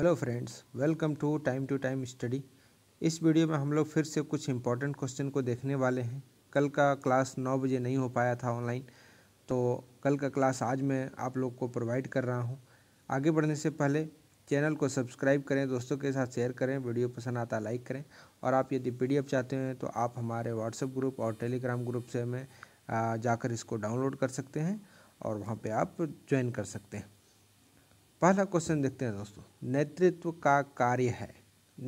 hello friends welcome to time to time study इस video में हम लोग फिर से कुछ इंपॉर्टेंट क्वेश्चन को देखने वाले हैं कल का क्लास नौ बजे नहीं हो पाया था ऑनलाइन तो कल का क्लास आज मैं आप लोग को प्रोवाइड कर रहा हूं आगे बढ़ने से पहले चैनल को सब्सक्राइब करें दोस्तों के साथ शेयर करें वीडियो पसंद आता लाइक करें और आप यदि पी चाहते हैं तो आप हमारे व्हाट्सएप ग्रुप और टेलीग्राम ग्रुप से हमें जाकर इसको डाउनलोड कर सकते हैं और वहाँ पर आप ज्वाइन कर सकते हैं पहला क्वेश्चन देखते हैं दोस्तों नेतृत्व का कार्य है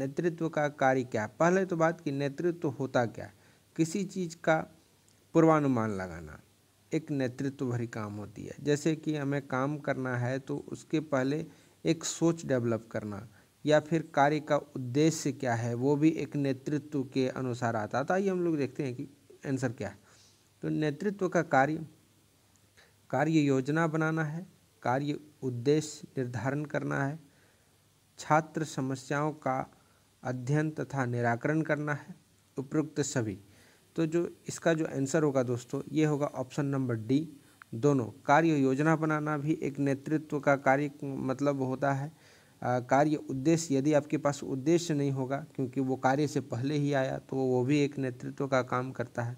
नेतृत्व का कार्य क्या है पहले तो बात की नेतृत्व होता क्या है किसी चीज़ का पूर्वानुमान लगाना एक नेतृत्व भरी काम होती है जैसे कि हमें काम करना है तो उसके पहले एक सोच डेवलप करना या फिर कार्य का उद्देश्य क्या है वो भी एक नेतृत्व के अनुसार आता था ये तो हम लोग देखते हैं कि आंसर क्या है तो नेतृत्व का कार्य कार्य योजना बनाना है कार्य उद्देश्य निर्धारण करना है छात्र समस्याओं का अध्ययन तथा निराकरण करना है उपयुक्त सभी तो जो इसका जो आंसर होगा दोस्तों ये होगा ऑप्शन नंबर डी दोनों कार्य योजना बनाना भी एक नेतृत्व का कार्य मतलब होता है कार्य उद्देश्य यदि आपके पास उद्देश्य नहीं होगा क्योंकि वो कार्य से पहले ही आया तो वो भी एक नेतृत्व का काम करता है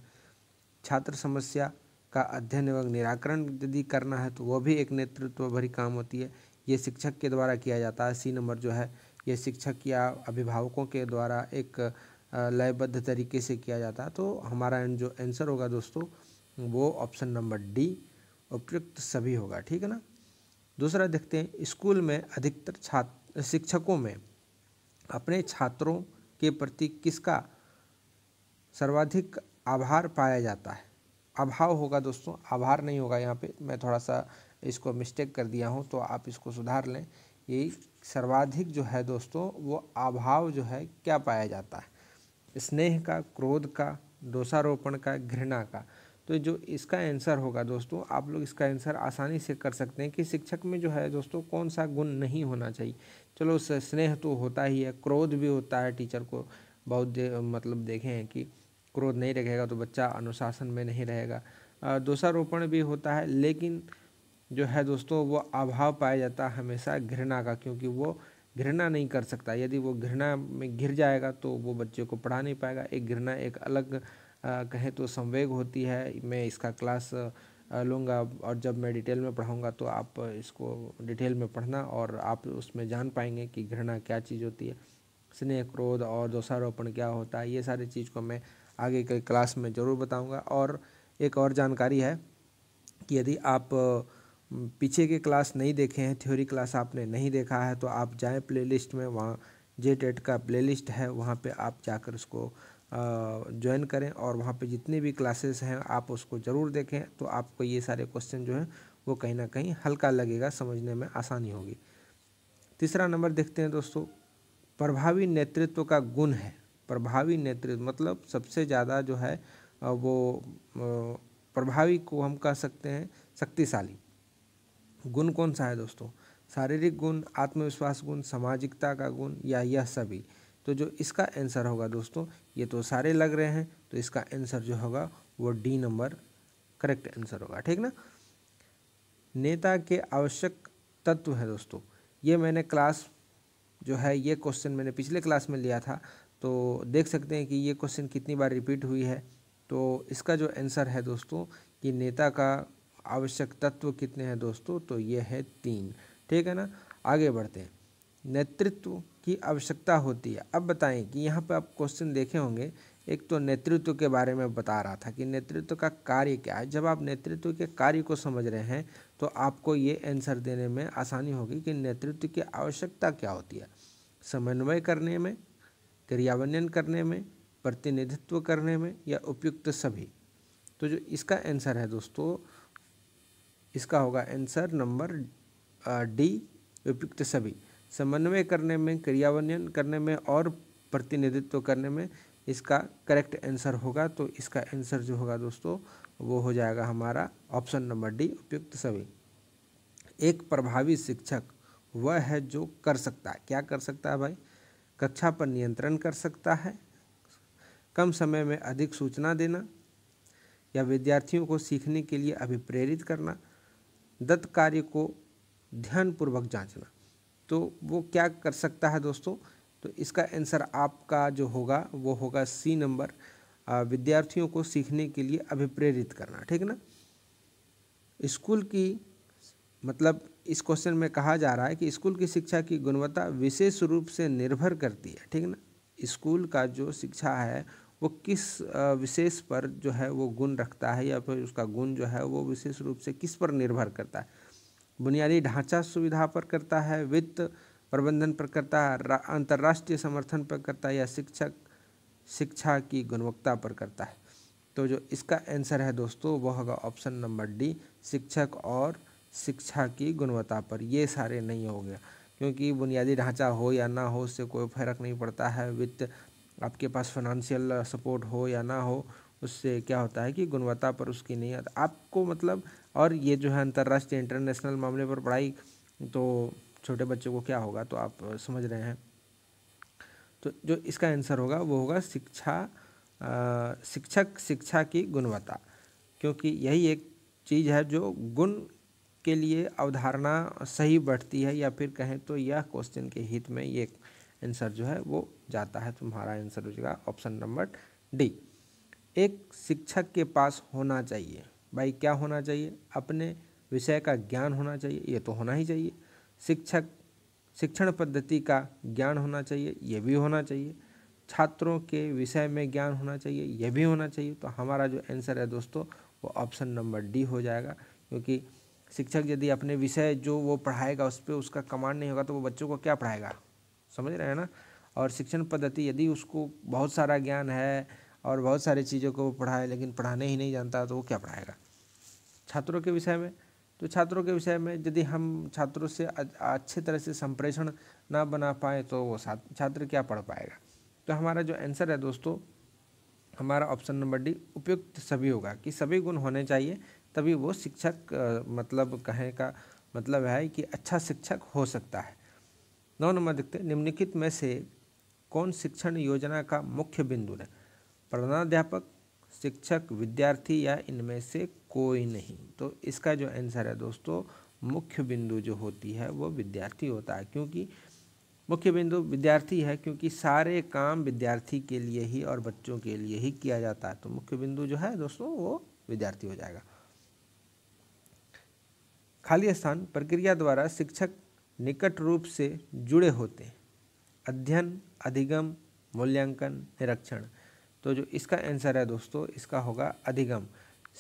छात्र समस्या का अध्ययन एवं निराकरण यदि करना है तो वह भी एक नेतृत्व भरी काम होती है ये शिक्षक के द्वारा किया जाता है सी नंबर जो है ये शिक्षक या अभिभावकों के द्वारा एक लयबद्ध तरीके से किया जाता है तो हमारा जो आंसर होगा दोस्तों वो ऑप्शन नंबर डी उपयुक्त सभी होगा ठीक है ना दूसरा देखते हैं स्कूल में अधिकतर छात्र शिक्षकों में अपने छात्रों के प्रति किसका सर्वाधिक आभार पाया जाता है अभाव होगा दोस्तों आभार नहीं होगा यहाँ पे मैं थोड़ा सा इसको मिस्टेक कर दिया हूँ तो आप इसको सुधार लें ये सर्वाधिक जो है दोस्तों वो अभाव जो है क्या पाया जाता है स्नेह का क्रोध का दोषारोपण का घृणा का तो जो इसका आंसर होगा दोस्तों आप लोग इसका आंसर आसानी से कर सकते हैं कि शिक्षक में जो है दोस्तों कौन सा गुण नहीं होना चाहिए चलो स्नेह तो होता ही है क्रोध भी होता है टीचर को बहुत मतलब देखे हैं कि क्रोध नहीं रहेगा तो बच्चा अनुशासन में नहीं रहेगा दोषारोपण भी होता है लेकिन जो है दोस्तों वो अभाव पाया जाता है हमेशा घृणा का क्योंकि वो घृणा नहीं कर सकता यदि वो घृणा में घिर जाएगा तो वो बच्चे को पढ़ा नहीं पाएगा एक घृणा एक अलग कहें तो संवेग होती है मैं इसका क्लास लूँगा और जब मैं डिटेल में पढ़ाऊँगा तो आप इसको डिटेल में पढ़ना और आप उसमें जान पाएंगे कि घृणा क्या चीज़ होती है स्नेह क्रोध और दोषारोपण क्या होता है ये सारी चीज़ को मैं आगे के क्लास में ज़रूर बताऊंगा और एक और जानकारी है कि यदि आप पीछे के क्लास नहीं देखे हैं थ्योरी क्लास आपने नहीं देखा है तो आप जाएं प्लेलिस्ट में वहाँ जे टेट का प्लेलिस्ट है वहाँ पे आप जाकर उसको ज्वाइन करें और वहाँ पे जितने भी क्लासेस हैं आप उसको ज़रूर देखें तो आपको ये सारे क्वेश्चन जो हैं वो कहीं ना कहीं हल्का लगेगा समझने में आसानी होगी तीसरा नंबर देखते हैं दोस्तों प्रभावी नेतृत्व का गुण है प्रभावी नेतृत्व मतलब सबसे ज़्यादा जो है वो प्रभावी को हम कह सकते हैं शक्तिशाली गुण कौन सा है दोस्तों शारीरिक गुण आत्मविश्वास गुण सामाजिकता का गुण या यह सभी तो जो इसका आंसर होगा दोस्तों ये तो सारे लग रहे हैं तो इसका आंसर जो होगा वो डी नंबर करेक्ट आंसर होगा ठीक ना नेता के आवश्यक तत्व हैं दोस्तों ये मैंने क्लास जो है ये क्वेश्चन मैंने पिछले क्लास में लिया था तो देख सकते हैं कि ये क्वेश्चन कितनी बार रिपीट हुई है तो इसका जो आंसर है दोस्तों कि नेता का आवश्यक तत्व कितने हैं दोस्तों तो ये है तीन ठीक है ना आगे बढ़ते हैं नेतृत्व की आवश्यकता होती है अब बताएं कि यहाँ पर आप क्वेश्चन देखे होंगे एक तो नेतृत्व के बारे में बता रहा था कि नेतृत्व का कार्य क्या है जब आप नेतृत्व के कार्य को समझ रहे हैं तो आपको ये आंसर देने में आसानी होगी कि नेतृत्व की आवश्यकता क्या होती है समन्वय करने में क्रियावन्यन करने में प्रतिनिधित्व करने में या उपयुक्त सभी तो जो इसका आंसर है दोस्तों इसका होगा आंसर नंबर डी उपयुक्त सभी समन्वय करने में क्रियावन्यन करने में और प्रतिनिधित्व करने में इसका करेक्ट आंसर होगा तो इसका आंसर जो होगा दोस्तों वो हो जाएगा हमारा ऑप्शन नंबर डी उपयुक्त सभी एक प्रभावी शिक्षक वह है जो कर सकता है क्या कर सकता है भाई कक्षा पर नियंत्रण कर सकता है कम समय में अधिक सूचना देना या विद्यार्थियों को सीखने के लिए अभिप्रेरित करना दत्त कार्य को ध्यानपूर्वक जांचना तो वो क्या कर सकता है दोस्तों तो इसका आंसर आपका जो होगा वो होगा सी नंबर विद्यार्थियों को सीखने के लिए अभिप्रेरित करना ठीक ना स्कूल की मतलब इस क्वेश्चन में कहा जा रहा है कि स्कूल की शिक्षा की गुणवत्ता विशेष रूप से निर्भर करती है ठीक ना स्कूल का जो शिक्षा है वो किस विशेष पर जो है वो गुण रखता है या फिर उसका गुण जो है वो विशेष रूप से किस पर निर्भर करता है बुनियादी ढांचा सुविधा पर करता है वित्त प्रबंधन पर करता है अंतर्राष्ट्रीय समर्थन पर करता है या शिक्षक शिक्षा की गुणवत्ता पर करता है तो जो इसका आंसर है दोस्तों वह होगा ऑप्शन नंबर डी शिक्षक और शिक्षा की गुणवत्ता पर ये सारे नहीं हो गया क्योंकि बुनियादी ढांचा हो या ना हो उससे कोई फर्क नहीं पड़ता है वित्त आपके पास फाइनेंशियल सपोर्ट हो या ना हो उससे क्या होता है कि गुणवत्ता पर उसकी नहीं आता आपको मतलब और ये जो है अंतर्राष्ट्रीय इंटरनेशनल मामले पर पढ़ाई तो छोटे बच्चों को क्या होगा तो आप समझ रहे हैं तो जो इसका आंसर होगा वो होगा शिक्षा शिक्षक शिक्षा की गुणवत्ता क्योंकि यही एक चीज़ है जो गुण के लिए अवधारणा सही बैठती है या फिर कहें तो यह क्वेश्चन के हित में ये आंसर जो है वो जाता है तुम्हारा आंसर हो जाएगा ऑप्शन नंबर डी एक शिक्षक के पास होना चाहिए भाई क्या होना चाहिए अपने विषय का ज्ञान होना चाहिए ये तो होना ही चाहिए शिक्षक शिक्षण पद्धति का ज्ञान होना चाहिए ये भी होना चाहिए छात्रों के विषय में ज्ञान होना चाहिए यह भी होना चाहिए तो हमारा जो आंसर है दोस्तों वो ऑप्शन नंबर डी हो जाएगा क्योंकि शिक्षक यदि अपने विषय जो वो पढ़ाएगा उस पर उसका कमांड नहीं होगा तो वो बच्चों को क्या पढ़ाएगा समझ रहे हैं ना और शिक्षण पद्धति यदि उसको बहुत सारा ज्ञान है और बहुत सारी चीज़ों को वो पढ़ाए लेकिन पढ़ाने ही नहीं जानता तो वो क्या पढ़ाएगा छात्रों के विषय में तो छात्रों के विषय में यदि हम छात्रों से अच्छे तरह से संप्रेषण ना बना पाए तो वो छात्र क्या पढ़ पाएगा तो हमारा जो आंसर है दोस्तों हमारा ऑप्शन नंबर डी उपयुक्त सभी होगा कि सभी गुण होने चाहिए तभी वो शिक्षक मतलब कहें का मतलब है कि अच्छा शिक्षक हो सकता है नौ नंबर देखते निम्नलिखित में से कौन शिक्षण योजना का मुख्य बिंदु है प्रधानाध्यापक शिक्षक विद्यार्थी या इनमें से कोई नहीं तो इसका जो आंसर है दोस्तों मुख्य बिंदु जो होती है वो विद्यार्थी होता है क्योंकि मुख्य बिंदु विद्यार्थी है क्योंकि सारे काम विद्यार्थी के लिए ही और बच्चों के लिए ही किया जाता है तो मुख्य बिंदु जो है दोस्तों वो विद्यार्थी हो जाएगा खाली स्थान प्रक्रिया द्वारा शिक्षक निकट रूप से जुड़े होते हैं अध्ययन अधिगम मूल्यांकन निरीक्षण तो जो इसका आंसर है दोस्तों इसका होगा अधिगम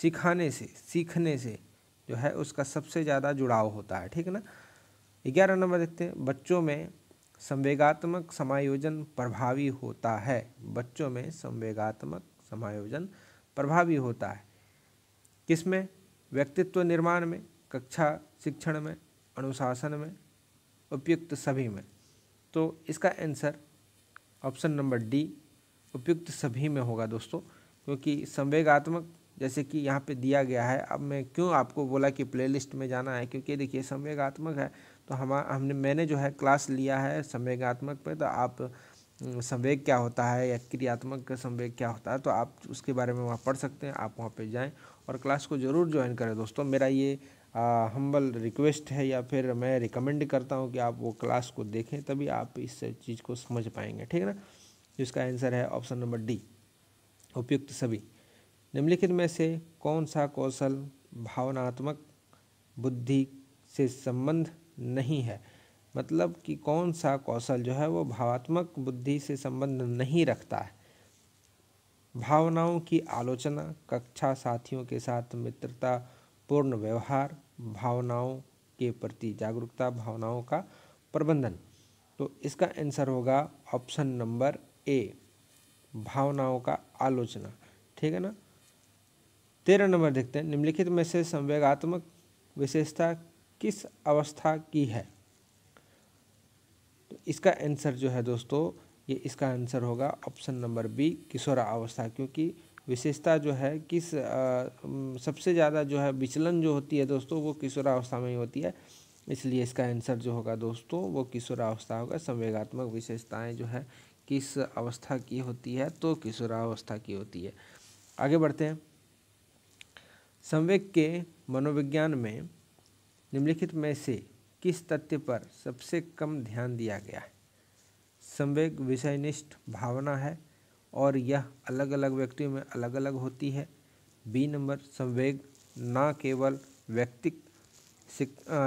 सिखाने से सीखने से जो है उसका सबसे ज़्यादा जुड़ाव होता है ठीक है ना ग्यारह नंबर देखते हैं बच्चों में संवेगात्मक समायोजन प्रभावी होता है बच्चों में संवेगात्मक समायोजन प्रभावी होता है किसमें व्यक्तित्व निर्माण में कक्षा शिक्षण में अनुशासन में उपयुक्त सभी में तो इसका आंसर ऑप्शन नंबर डी उपयुक्त सभी में होगा दोस्तों क्योंकि संवेगात्मक जैसे कि यहाँ पे दिया गया है अब मैं क्यों आपको बोला कि प्लेलिस्ट में जाना है क्योंकि देखिए संवेगात्मक है तो हम हमने मैंने जो है क्लास लिया है संवेगात्मक पे तो आप संवेग क्या होता है या क्रियात्मक संवेग क्या होता है तो आप उसके बारे में वहाँ पढ़ सकते हैं आप वहाँ पे जाएं और क्लास को ज़रूर ज्वाइन करें दोस्तों मेरा ये हम्बल रिक्वेस्ट है या फिर मैं रिकमेंड करता हूँ कि आप वो क्लास को देखें तभी आप इस चीज़ को समझ पाएंगे ठीक है ना जिसका आंसर है ऑप्शन नंबर डी उपयुक्त सभी निम्नलिखित में से कौन सा कौशल भावनात्मक बुद्धि से संबंध नहीं है मतलब कि कौन सा कौशल जो है वो भावात्मक बुद्धि से संबंध नहीं रखता है भावनाओं की आलोचना कक्षा साथियों के साथ मित्रता पूर्ण व्यवहार भावनाओं के प्रति जागरूकता भावनाओं का प्रबंधन तो इसका आंसर होगा ऑप्शन नंबर ए भावनाओं का आलोचना ठीक है ना तेरह नंबर देखते हैं निम्नलिखित में से संवेगात्मक विशेषता किस अवस्था की है तो इसका आंसर जो है दोस्तों ये इसका आंसर होगा ऑप्शन नंबर बी किशोरा अवस्था क्योंकि विशेषता जो है किस आ, सबसे ज़्यादा जो है विचलन जो होती है दोस्तों वो किशोरावस्था में ही होती है इसलिए इसका आंसर जो होगा दोस्तों वो किशोरावस्था होगा संवेगात्मक विशेषताएं जो है किस अवस्था की होती है तो किशोरावस्था की होती है आगे बढ़ते हैं संवेग के मनोविज्ञान में निम्नलिखित में से किस तथ्य पर सबसे कम ध्यान दिया गया है संवेग विषयनिष्ठ भावना है और यह अलग अलग व्यक्तियों में अलग अलग होती है बी नंबर संवेग न केवल व्यक्तिक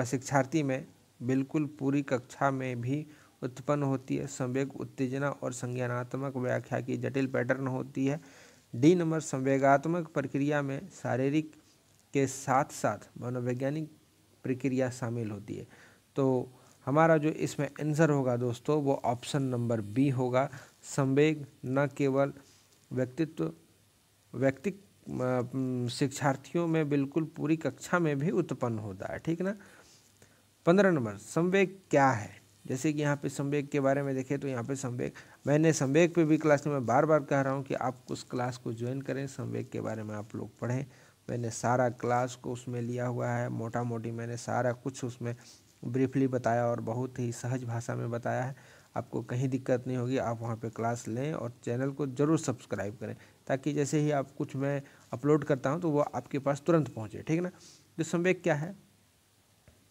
शिक्षार्थी में बिल्कुल पूरी कक्षा में भी उत्पन्न होती है संवेग उत्तेजना और संज्ञानात्मक व्याख्या की जटिल पैटर्न होती है डी नंबर संवेगात्मक प्रक्रिया में शारीरिक के साथ साथ मनोवैज्ञानिक प्रक्रिया शामिल होती है तो हमारा जो इसमें आंसर होगा दोस्तों वो ऑप्शन नंबर बी होगा संवेग न केवल व्यक्तित्व व्यक्ति शिक्षार्थियों में बिल्कुल पूरी कक्षा में भी उत्पन्न होता है ठीक ना पंद्रह नंबर संवेग क्या है जैसे कि यहाँ पे संवेग के बारे में देखें तो यहाँ पे संवेग मैंने संवेग पे भी क्लास में बार बार कह रहा हूँ कि आप उस क्लास को ज्वाइन करें संवेग के बारे में आप लोग पढ़ें मैंने सारा क्लास को उसमें लिया हुआ है मोटा मोटी मैंने सारा कुछ उसमें ब्रीफली बताया और बहुत ही सहज भाषा में बताया है आपको कहीं दिक्कत नहीं होगी आप वहाँ पे क्लास लें और चैनल को ज़रूर सब्सक्राइब करें ताकि जैसे ही आप कुछ मैं अपलोड करता हूँ तो वो आपके पास तुरंत पहुँचे ठीक ना जो तो संवेक क्या है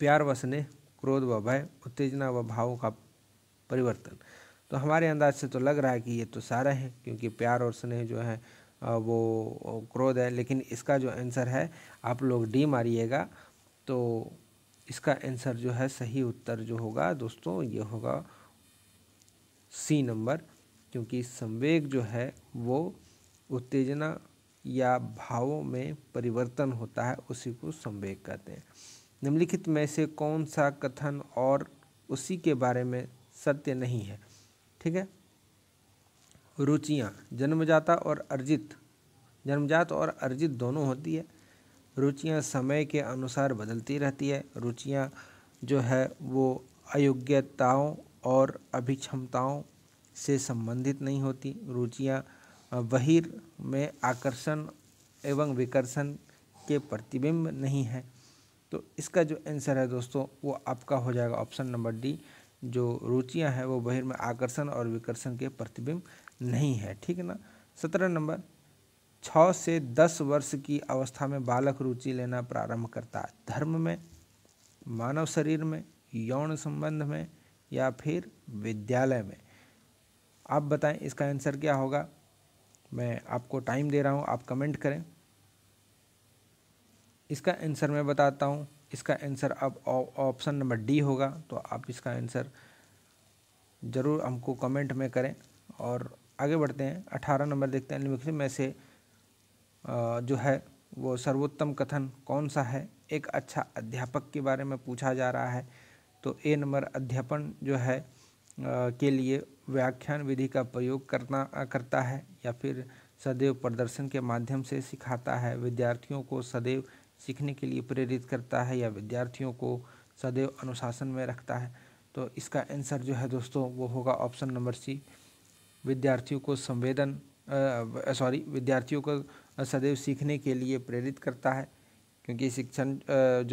प्यार व स्नेह क्रोध व भय उत्तेजना व भावों का परिवर्तन तो हमारे अंदाज से तो लग रहा है कि ये तो सारे हैं क्योंकि प्यार और स्नेह जो है वो क्रोध है लेकिन इसका जो आंसर है आप लोग डी मारिएगा तो इसका आंसर जो है सही उत्तर जो होगा दोस्तों ये होगा सी नंबर क्योंकि संवेग जो है वो उत्तेजना या भावों में परिवर्तन होता है उसी को संवेग कहते हैं निम्नलिखित में से कौन सा कथन और उसी के बारे में सत्य नहीं है ठीक है रुचियाँ जन्मजाता और अर्जित जन्मजात और अर्जित दोनों होती है रुचियाँ समय के अनुसार बदलती रहती है रुचियाँ जो है वो अयोग्यताओं और अभिक्षमताओं से संबंधित नहीं होती रुचियाँ बहिर में आकर्षण एवं विकर्षण के प्रतिबिंब नहीं है तो इसका जो आंसर है दोस्तों वो आपका हो जाएगा ऑप्शन नंबर डी जो रुचियां हैं वो बहिर में आकर्षण और विकर्षण के प्रतिबिंब नहीं है ठीक है ना सत्रह नंबर छः से दस वर्ष की अवस्था में बालक रुचि लेना प्रारंभ करता है धर्म में मानव शरीर में यौन संबंध में या फिर विद्यालय में आप बताएं इसका आंसर क्या होगा मैं आपको टाइम दे रहा हूं आप कमेंट करें इसका आंसर मैं बताता हूं इसका आंसर अब ऑप्शन नंबर डी होगा तो आप इसका आंसर ज़रूर हमको कमेंट में करें और आगे बढ़ते हैं अठारह नंबर देखते हैं निम्नलिखित में से जो है वो सर्वोत्तम कथन कौन सा है एक अच्छा अध्यापक के बारे में पूछा जा रहा है तो ए नंबर अध्यापन जो है के लिए व्याख्यान विधि का प्रयोग करना करता है या फिर सदैव प्रदर्शन के माध्यम से सिखाता है विद्यार्थियों को सदैव सीखने के लिए प्रेरित करता है या विद्यार्थियों को सदैव अनुशासन में रखता है तो इसका आंसर जो है दोस्तों वो होगा ऑप्शन नंबर सी विद्यार्थियों को संवेदन सॉरी विद्यार्थियों को सदैव सीखने के लिए प्रेरित करता है क्योंकि शिक्षण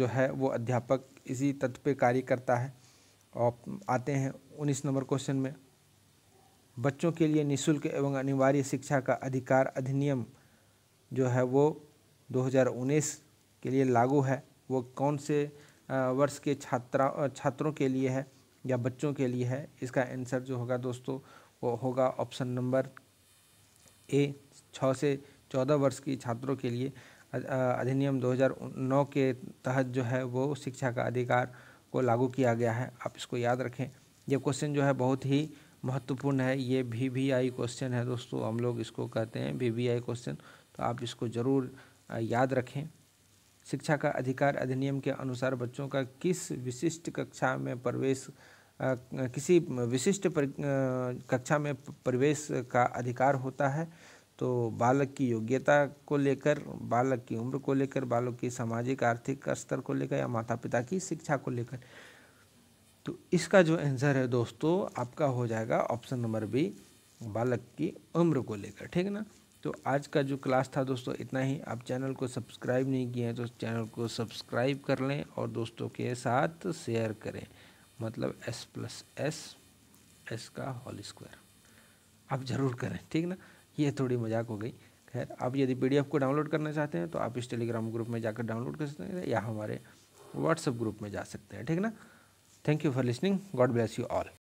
जो है वो अध्यापक इसी तत्व पे कार्य करता है और आते हैं उन्नीस नंबर क्वेश्चन में बच्चों के लिए निशुल्क एवं अनिवार्य शिक्षा का अधिकार अधिनियम जो है वो 2019 के लिए लागू है वो कौन से वर्ष के छात्रा छात्रों के लिए है या बच्चों के लिए है इसका आंसर जो होगा दोस्तों वो होगा ऑप्शन नंबर ए छः से चौदह वर्ष की छात्रों के लिए अधिनियम 2009 के तहत जो है वो शिक्षा का अधिकार को लागू किया गया है आप इसको याद रखें ये क्वेश्चन जो है बहुत ही महत्वपूर्ण है ये वी वी आई क्वेश्चन है दोस्तों हम लोग इसको कहते हैं वी वी आई क्वेश्चन तो आप इसको ज़रूर याद रखें शिक्षा का अधिकार अधिनियम के अनुसार बच्चों का किस विशिष्ट कक्षा में प्रवेश किसी विशिष्ट कक्षा में प्रवेश का अधिकार होता है तो बालक की योग्यता को लेकर बालक की उम्र को लेकर बालक की सामाजिक आर्थिक स्तर को लेकर या माता पिता की शिक्षा को लेकर तो इसका जो आंसर है दोस्तों आपका हो जाएगा ऑप्शन नंबर बी बालक की उम्र को लेकर ठीक ना तो आज का जो क्लास था दोस्तों इतना ही आप चैनल को सब्सक्राइब नहीं किए हैं तो चैनल को सब्सक्राइब कर लें और दोस्तों के साथ शेयर करें मतलब एस प्लस एस एस का होल स्क्वायर आप ज़रूर करें ठीक ना ये थोड़ी मजाक हो गई खैर आप यदि पी को डाउनलोड करना चाहते हैं तो आप इस टेलीग्राम ग्रुप में जाकर डाउनलोड कर सकते हैं या हमारे व्हाट्सअप ग्रुप में जा सकते हैं ठीक ना thank you for listening God bless you all